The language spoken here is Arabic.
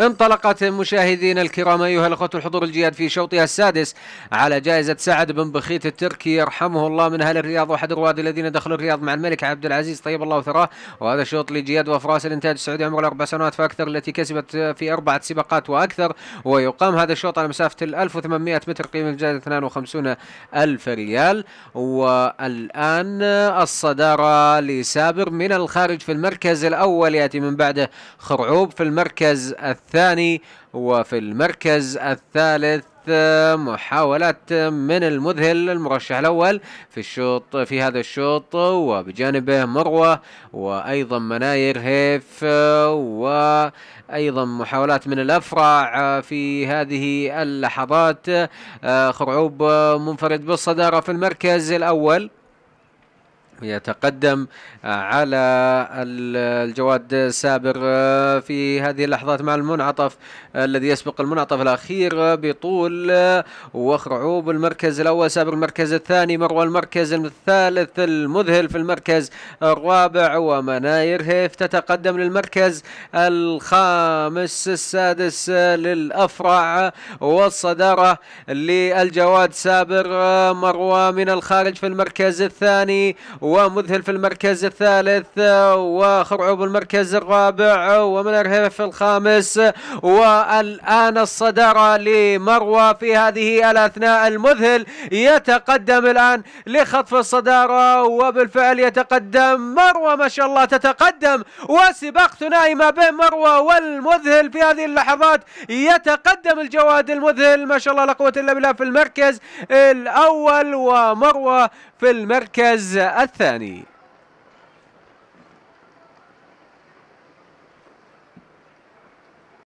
انطلقت مشاهدينا الكرام ايها الاخوه الحضور الجياد في شوطها السادس على جائزه سعد بن بخيت التركي يرحمه الله من اهل الرياض واحد الرواد الذين دخلوا الرياض مع الملك عبد العزيز طيب الله ثراه وهذا الشوط لجياد وافراس الانتاج السعودي عمره الاربع سنوات فاكثر التي كسبت في اربعه سباقات واكثر ويقام هذا الشوط على مسافه ال 1800 متر قيمه جائزه 52 الف ريال والان الصداره لسابر من الخارج في المركز الاول ياتي من بعده خرعوب في المركز الثاني الثاني وفي المركز الثالث محاولات من المذهل المرشح الأول في الشوط في هذا الشوط وبجانبه مروة وأيضا مناير هيف وأيضا محاولات من الأفرع في هذه اللحظات آه، خرعوب منفرد بالصدارة في المركز الأول يتقدم آه، على الجواد سابر آه، في هذه اللحظات مع المنعطف آه، الذي يسبق المنعطف الأخير بطول وخرعوب المركز الأول سابر المركز الثاني مروى المركز الثالث المذهل في المركز الرابع ومناير هيف تتقدم للمركز الخامس السادس للأفرع والصدارة للجواد سابر مروى من الخارج في المركز الثاني و ومذهل في المركز الثالث وخرعوب المركز الرابع ارهف في الخامس والآن الصدارة لمروى في هذه الأثناء المذهل يتقدم الآن لخطف الصدارة وبالفعل يتقدم مروى ما شاء الله تتقدم وسباق ثنائي ما بين مروى والمذهل في هذه اللحظات يتقدم الجواد المذهل ما شاء الله لا قوة إلا بالله في المركز الأول ومروى في المركز الثاني الثاني